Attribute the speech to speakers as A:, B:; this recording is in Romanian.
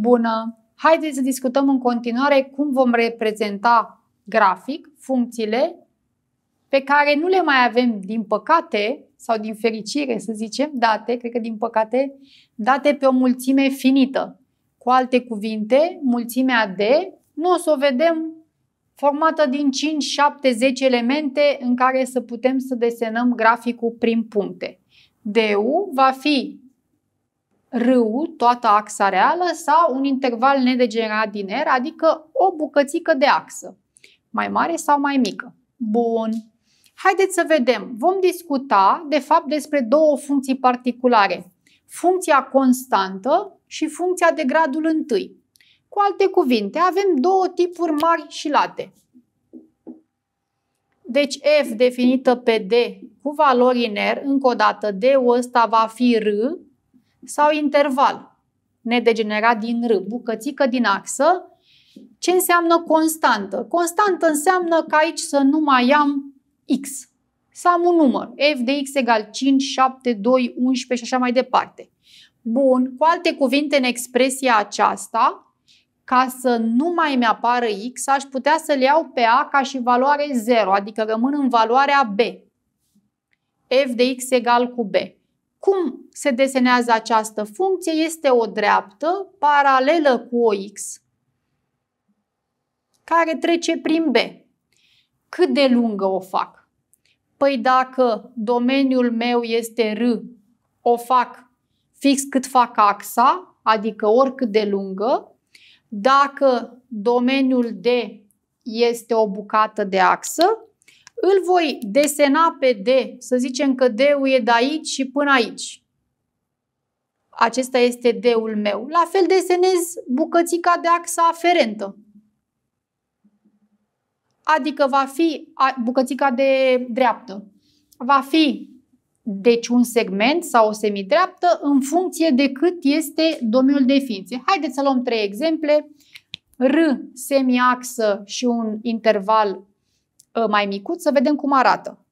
A: bună. Haideți să discutăm în continuare cum vom reprezenta grafic funcțiile pe care nu le mai avem, din păcate, sau din fericire, să zicem, date, cred că din păcate, date pe o mulțime finită. Cu alte cuvinte, mulțimea D nu o să o vedem formată din 5, 7, 10 elemente în care să putem să desenăm graficul prin puncte. D-ul va fi râul, toată axa reală, sau un interval nedegenerat din R, adică o bucățică de axă, mai mare sau mai mică. Bun. Haideți să vedem. Vom discuta, de fapt, despre două funcții particulare. Funcția constantă și funcția de gradul întâi. Cu alte cuvinte, avem două tipuri mari și late. Deci F definită pe D cu valori în R, încă o dată D-ul ăsta va fi R, sau interval nedegenerat din R, bucățică din axă, ce înseamnă constantă? Constantă înseamnă că aici să nu mai am X. Să am un număr. F de X egal 5, 7, 2, 11 și așa mai departe. Bun, cu alte cuvinte în expresia aceasta, ca să nu mai mi-apară X, aș putea să l iau pe A ca și valoare 0, adică rămân în valoarea B. F de X egal cu B. Cum se desenează această funcție? Este o dreaptă paralelă cu OX care trece prin B. Cât de lungă o fac? Păi dacă domeniul meu este R, o fac fix cât fac axa, adică oricât de lungă. Dacă domeniul D este o bucată de axă, îl voi desena pe D, să zicem că D-ul e de aici și până aici. Acesta este D-ul meu. La fel desenez bucățica de axa aferentă. Adică va fi bucățica de dreaptă. Va fi deci un segment sau o semidreaptă în funcție de cât este domeniul de ființe. Haideți să luăm trei exemple. R, semiaxă și un interval Uh, mai micuț să vedem cum arată.